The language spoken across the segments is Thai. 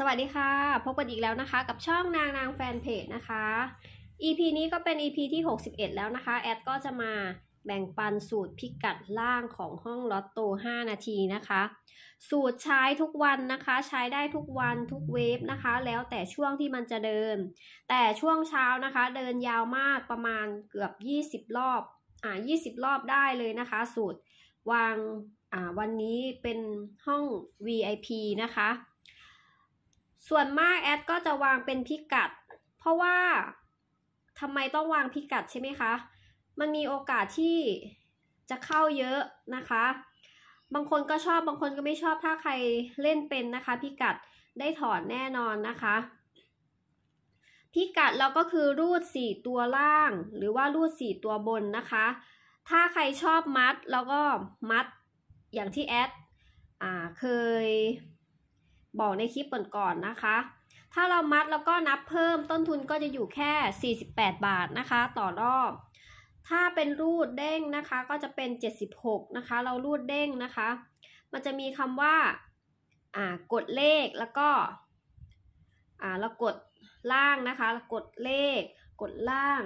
สวัสดีค่ะ พบกันอีกแล้วนะคะ กับช่องนางนางแฟนเพจนะคะ EP นี้ก็เป็น EP ที่ 61 แล้วนะคะ แอดก็จะมาแบ่งปันสูตรพิกัดล่างของห้องลอตโต 5 นาทีนะคะ สูตรใช้ทุกวันนะคะ ใช้ได้ทุกวันทุกเวฟนะคะ แล้วแต่ช่วงที่มันจะเดิน แต่ช่วงเช้านะคะ เดินยาวมากประมาณเกือบ 20 รอบอ่า20 รอบได้เลยนะคะ สูตรวางอ่าวันนี้เป็นห้อง VIP นะคะส่วนมากแอดก็จะวางเป็นพิกัด เพราะว่าทำไมต้องวางพิกัดใช่ไหมคะ มันมีโอกาสที่จะเข้าเยอะนะคะ บางคนก็ชอบบางคนก็ไม่ชอบ ถ้าใครเล่นเป็นนะคะพิกัดได้ถอนแน่นอนนะคะ พิกัดเราก็คือรูดสี่ตัวล่าง หรือว่ารูดสี่ตัวบนนะคะ ถ้าใครชอบมัด แล้วก็มัด อย่างที่แอดเคยบอกในคลิปก่อนๆนนะคะ ถ้าเรามัดแล้วก็นับเพิ่มต้นทุนก็จะอยู่แค่ 48 บาทนะคะ ต่อรอบ ถ้าเป็นรูดเด้งนะคะ ก็จะเป็น 76 นะคะ เรารูดเด้งนะคะ มันจะมีคำว่าอ่ากดเลขแล้วก็อ่าเรากดล่างนะคะกดเลข กดล่าง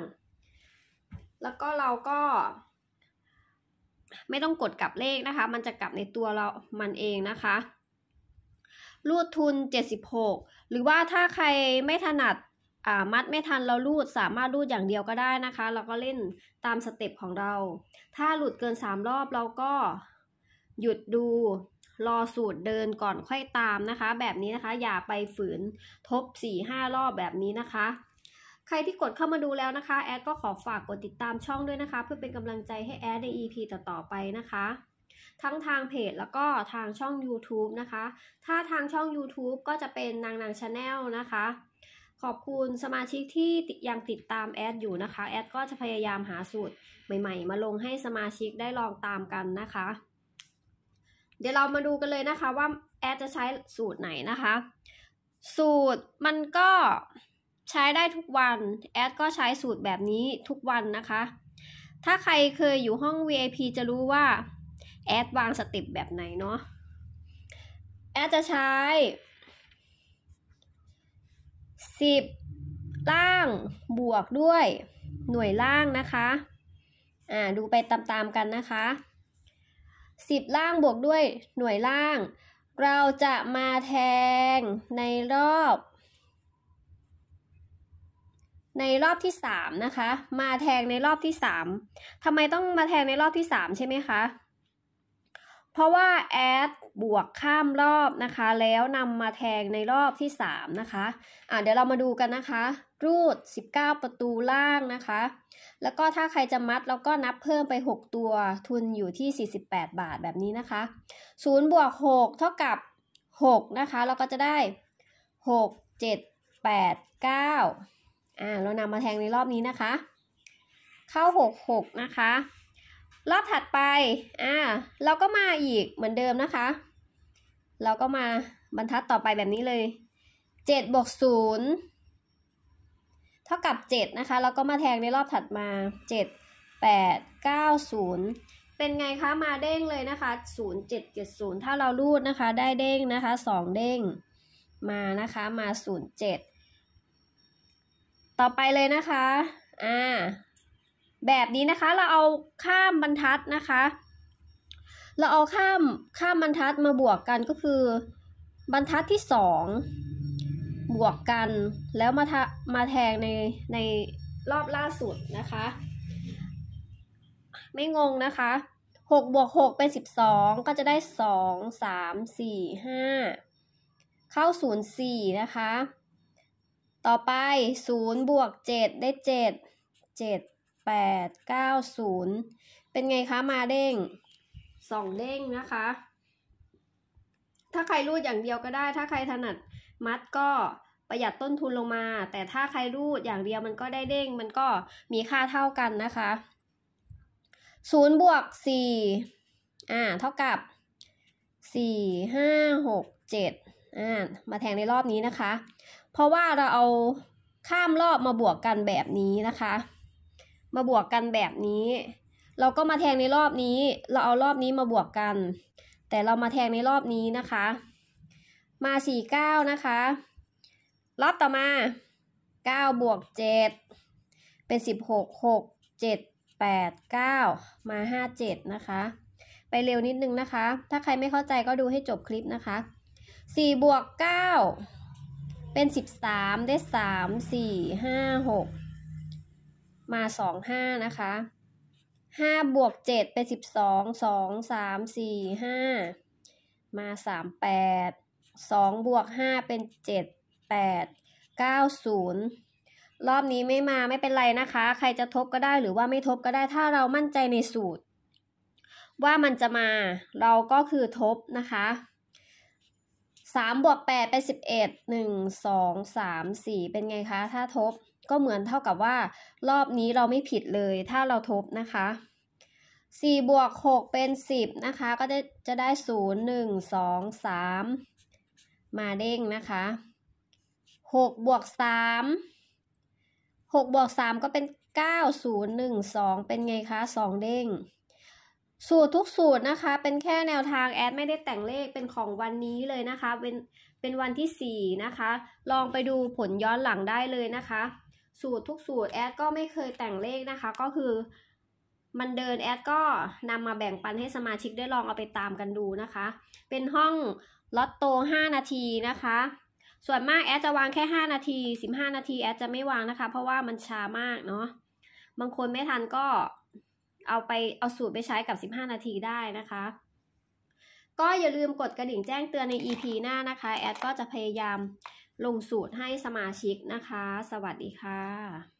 แล้วก็เราก็ ไม่ต้องกดกลับเลขนะคะ มันจะกลับในตัวเรามันเองนะคะรูดทุน 76 หรือว่าถ้าใครไม่ถนัด อ่า มัดไม่ทันเราลูดสามารถลูดอย่างเดียวก็ได้นะคะ แล้วก็เล่นตามสเต็ปของเรา ถ้าหลุดเกิน 3 รอบเราก็หยุดดูรอสูตรเดินก่อนค่อยตามนะคะ แบบนี้นะคะ อย่าไปฝืนทบ4ารอบแบบนี้นะคะ ใครที่กดเข้ามาดูแล้วนะคะแอดก็ขอฝากกดติดตามช่องด้วยนะคะ เพื่อเป็นกำลังใจให้แอดใน EP ต่อๆไปนะคะทั้งทางเพจ แล้วก็ทางช่อง YouTube นะคะ ถ้าทางช่อง YouTube ก็จะเป็นนางนางชาแนลนะคะ ขอบคุณสมาชิกที่ยังติดตามแอดอยู่นะคะ แอดก็จะพยายามหาสูตรใหม่ๆ มาลงให้สมาชิกได้ลองตามกันนะคะ เดี๋ยวเรามาดูกันเลยนะคะว่าแอดจะใช้สูตรไหนนะคะ สูตรมันก็ใช้ได้ทุกวัน แอดก็ใช้สูตรแบบนี้ทุกวันนะคะ ถ้าใครเคยอยู่ห้อง VIP จะรู้ว่าแอดวางสเต็ปแบบไหนเนาะ แอดจะใช้ 10ล่างบวกด้วยหน่วยล่างนะคะ อ่าดูไปตามๆกันนะคะ 10 ล่างบวกด้วยหน่วยล่าง เราจะมาแทงในรอบ ในรอบที่3นะคะ มาแทงในรอบที่ 3 ทำไมต้องมาแทงในรอบที่3ใช่ไหมคะเพราะว่า add บวกข้ามรอบนะคะแล้วนำมาแทงในรอบที่ 3 นะคะอ่ะเดี๋ยวเรามาดูกันนะคะ รูด 19 ประตูล่างนะคะ แล้วก็ถ้าใครจะมัดเราก็นับเพิ่มไป 6 ตัวทุนอยู่ที่ 48 บาทแบบนี้นะคะ0บวก6เท่ากับ6นะคะ เราก็จะได้ 6 7 8 9 อ่าเรานำมาแทงในรอบนี้นะคะ เข้า 66 นะคะรอบถัดไป อ่า เราก็มาอีกเหมือนเดิมนะคะ เราก็มาบรรทัดต่อไปแบบนี้เลยเจ็ดบวกศูนย์เท่ากับเจ็ดนะคะแล้วก็มาแทงในรอบถัดมาเจ็ดแปดเก้าศูนย์เป็นไงคะ มาเด้งเลยนะคะศศูนย์เเจจ็็ดดูนย์ถ้าเรารูดนะคะ ได้เด้งนะคะสองเด้ง มานะคะ มาศูนย์เจ็ดต่อไปเลยนะคะ อ่าแบบนี้นะคะ เราเอาข้ามบรรทัดนะคะ เราเอาข้ามข้ามบรรทัดมาบวกกันก็คือ บรรทัดที่สองบวกกันแล้วมาทมาแทงในในรอบล่าสุดนะคะ ไม่งงนะคะหกบวกหกเป็นสิบสองก็จะได้สองสามสี่ห้าเข้าศูนย์สี่นะคะ ต่อไปศูนย์บวกเจ็ดได้เจ็ดเจ็ดแปดเก้าศูนย์เป็นไงคะมาเด้งสองเด้งนะคะ ถ้าใครรูดอย่างเดียวก็ได้ ถ้าใครถนัดมัดก็ประหยัดต้นทุนลงมา แต่ถ้าใครรูดอย่างเดียวมันก็ได้เด้ง มันก็มีค่าเท่ากันนะคะศูนย์บวกสี่อ่า เท่ากับสี่ห้าหกเจ็ดอ่า มาแทงในรอบนี้นะคะ เพราะว่าเราเอาข้ามรอบมาบวกกันแบบนี้นะคะมาบวกกันแบบนี้ เราก็มาแทงในรอบนี้ เราเอารอบนี้มาบวกกัน แต่เรามาแทงในรอบนี้นะคะ มาสี่เก้านะคะ รอบต่อมาเก้าบวกเจ็ดเป็นสิบหหกกเจ็ดแปดเก้ามาห้าเจ็ดนะคะไปเร็วนิดนึงนะคะ ถ้าใครไม่เข้าใจก็ดูให้จบคลิปนะคะสี่บวกเก้าเป็นสสิบามได้สสามี่ห้าหกมา 25 นะคะ5บวก7เป็น 12 2 3 4 5 มา 38 2บวก 5 เป็น 7 8 9 0 รอบนี้ไม่มาไม่เป็นไรนะคะ ใครจะทบก็ได้หรือว่าไม่ทบก็ได้ถ้าเรามั่นใจในสูตร ว่ามันจะมาเราก็คือทบนะคะ3บวก8เป็น 11 1 2 3 4 เป็นไงคะ ถ้าทบก็เหมือนเท่ากับว่ารอบนี้เราไม่ผิดเลยถ้าเราทบนะคะ4บวก6เป็น 10นะคะก็จะจะได้ 0 1 2 3 มาเด้งนะคะ6บวก3 6บวก3ก็เป็น 9 0 1 2 เป็นไงคะ2เด้งสูตรทุกสูตรนะคะ เป็นแค่แนวทาง แอดไม่ได้แต่งเลขเป็นของวันนี้เลยนะคะ เป็นเป็นวันที่4นะคะ ลองไปดูผลย้อนหลังได้เลยนะคะสูตรทุกสูตรแอดก็ไม่เคยแต่งเลขนะคะ ก็คือมันเดินแอดก็นำมาแบ่งปันให้สมาชิกได้ลองเอาไปตามกันดูนะคะ เป็นห้องลอตโต 5 นาทีนะคะ ส่วนมากแอดจะวางแค่ 5 นาที 15 นาทีแอดจะไม่วางนะคะ เพราะว่ามันช้ามากเนาะบางคนไม่ทันก็เอาไปเอาสูตรไปใช้กับ 15 นาทีได้นะคะ ก็อย่าลืมกดกระดิ่งแจ้งเตือนใน EP หน้านะคะแอดก็จะพยายามลงสูตรให้สมาชิกนะคะ สวัสดีค่ะ